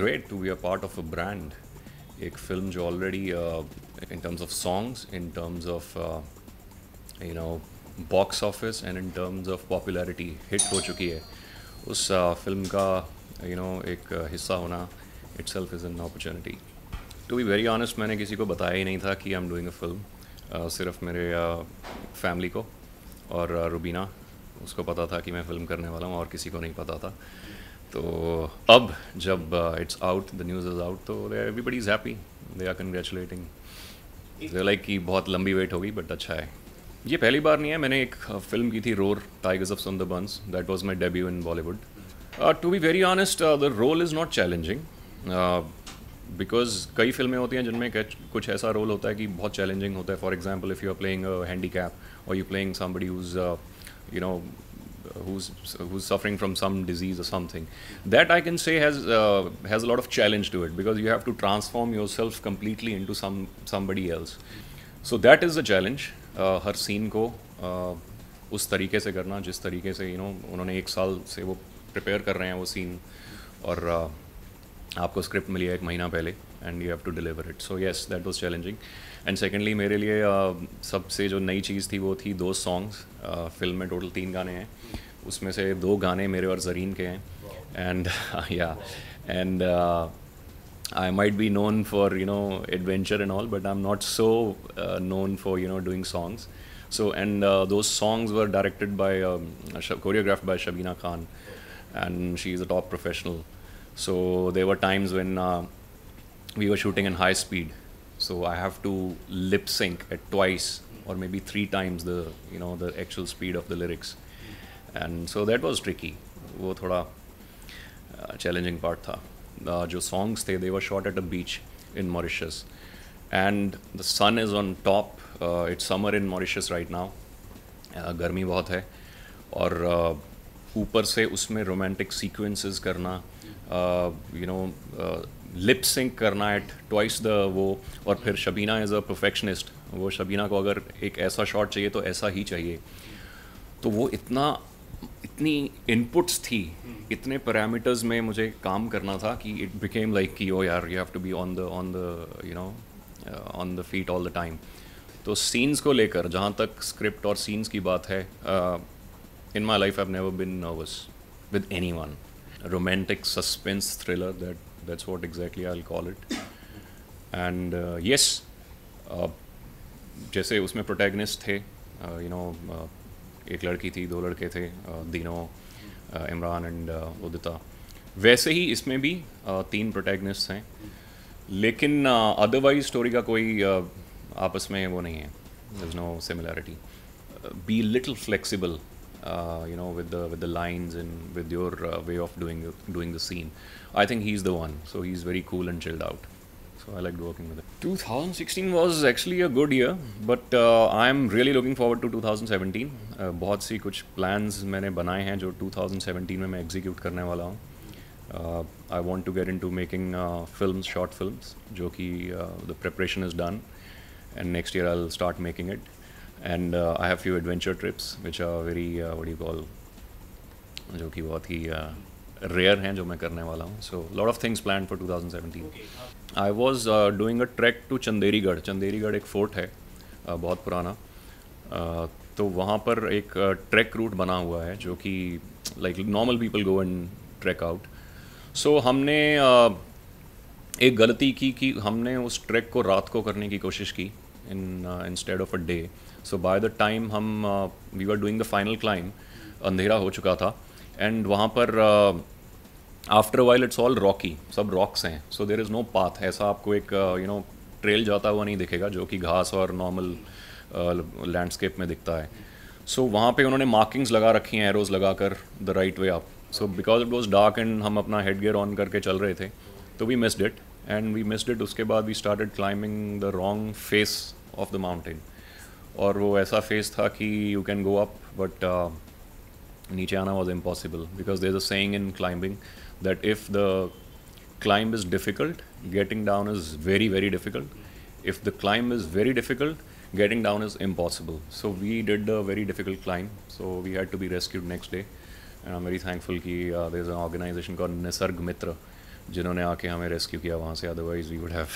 great to be a part of a brand. एक film जो already in terms of songs in terms of you know box office and in terms of popularity hit हो चुकी है उस film uh, का you know एक uh, हिस्सा होना itself is an opportunity to be very honest मैंने किसी को बताया ही नहीं था कि I am doing a film सिर्फ मेरे फैमिली uh, को और रुबीना उसको पता था कि मैं फ़िल्म करने वाला हूँ और किसी को नहीं पता था तो अब जब it's out the news is out तो everybody is happy they are congratulating like कि बहुत लंबी वेट होगी बट अच्छा है ये पहली बार नहीं है मैंने एक फिल्म uh, की थी Roar Tigers of bans that was my debut in Bollywood to be very honest the role is not challenging because कई फिल्में होती हैं जिनमें कुछ ऐसा रोल होता है कि बहुत चैलेंजिंग होता है for example if you are playing handicap और you playing somebody use you know who's who's suffering from some disease or something. That I can say has uh, has a lot of challenge to it because you have to transform yourself completely into some somebody else. So that is the challenge. Uh, scene go, को uh, उस तरीके से करना जिस तरीके you know, उन्होंने एक साल से वो prepare कर रहे हैं वो scene और uh, आपको स्क्रिप्ट मिली है एक महीना पहले and you have to deliver it so yes that was challenging and secondly मेरे लिए uh, सबसे जो नई चीज़ थी वो थी दो सॉन्ग्स फिल्म uh, में टोटल तीन गाने हैं उसमें से दो गाने मेरे और जरीन के हैं एंड या and I might be known for you know adventure and all, but I'm not so uh, known for you know doing songs. So and uh, those songs were directed by um, choreographed by Shabina Khan, and she's a top professional. So there were times when we were shooting in high speed, so I have to lip sync at twice or maybe three times the you know the actual speed of the lyrics, and so that was tricky. wo thoda challenging part tha the uh, jo songs songs they were shot at a beach in mauritius and the sun is on top uh, it's summer in mauritius right now गर्मी बहुत है और ऊपर uh, से उसमें romantic sequences करना you know lip sync करना at twice the वो और फिर शबीना एज अ परफेक्शनिस्ट वो शबीना को अगर एक ऐसा शॉट चाहिए तो ऐसा ही चाहिए तो वो इतना इतनी इनपुट्स थी इतने पैरामीटर्स में मुझे काम करना था कि इट बिकेम लाइक कि ओ oh यार you have to be on the on the you know on the feet all the time तो सीन्स को लेकर जहाँ तक स्क्रिप्ट और सीन्स की बात है in my life I never been nervous with anyone romantic suspense thriller that That's what exactly I'll call it. And uh, yes, uh, जैसे उसमें protagonist थे यू uh, नो uh, एक लड़की थी दो लड़के थे दिनो इमरान एंड उदिता वैसे ही इसमें भी तीन प्रोटैगनिस्ट हैं लेकिन अदरवाइज स्टोरी का कोई आपस में वो नहीं है there is no similarity be little flexible Uh, you know, with the with the lines and with your uh, way of doing doing the scene. I think he's the one. So he's very cool and chilled out. So I liked working with him. 2016 was actually a good year, but uh, I'm really looking forward to 2017. Uh, बहुत सी कुछ plans मैंने बनाए हैं जो 2017 में मैं execute करने वाला हूँ. Uh, I want to get into making uh, films, short films, which uh, the preparation is done, and next year I'll start making it. And I have few adventure trips which are very you call जो कि बहुत ही rare uh, हैं जो मैं करने वाला हूँ so lot of things plan for to 2017 I was doing a trek to Chanderigarh Chanderigarh एक फोर्ट है uh, बहुत पुराना uh, तो वहाँ पर एक ट्रैक रूट बना हुआ है जो कि like normal people go and trek out so हमने एक गलती की कि हमने उस ट्रैक को रात को करने की कोशिश की in uh, instead of a day. So by the time हम uh, we were doing the final climb, अंधेरा हो चुका था एंड वहाँ पर after while it's all rocky सब रॉक्स हैं so there is no path ऐसा आपको एक यू नो ट्रेल जाता हुआ नहीं दिखेगा जो कि घास और नॉर्मल लैंडस्केप uh, में दिखता है सो so, वहाँ पे उन्होंने मार्किंग्स लगा रखी हैं एरोज लगा कर द राइट वे आप so because it was dark and हम अपना हेड गेयर ऑन करके चल रहे थे तो we missed it and we missed it उसके बाद we started climbing the wrong face of the mountain और वो ऐसा फेस था कि you can go up but नीचे आना was impossible because there is a saying in climbing that if the climb is difficult getting down is very very difficult if the climb is very difficult getting down is impossible so we did the very difficult climb so we had to be rescued next day and I'm very thankful कि there uh, is an organization Nisarg Mitra जिन्होंने आके हमें rescue किया वहाँ से otherwise we would have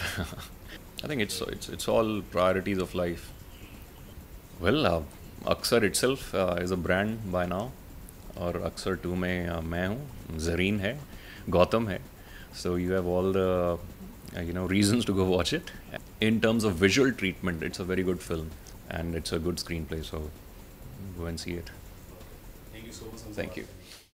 I think it's it's it's all priorities of life. Well, uh, Aksar itself uh, is a brand by now, और two me uh, मैं हूँ जरीन है Gautam so you have all the uh, you know reasons to go watch it in terms of visual treatment it's a very good film and it's a good screenplay so go and see it thank you so much thank you